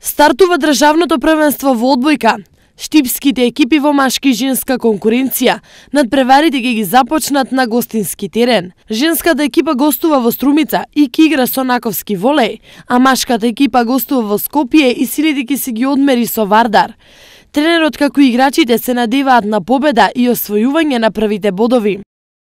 Стартува државното првенство во одбојка. Штипските екипи во машки женска конкуренција над преварите ги ги започнат на гостински терен. Женската екипа гостува во Струмица и ки игра со Наковски волеј, а машката екипа гостува во Скопје и силите ќе се ги одмери со Вардар. Тренерот како играчите се надеваат на победа и освојување на првите бодови.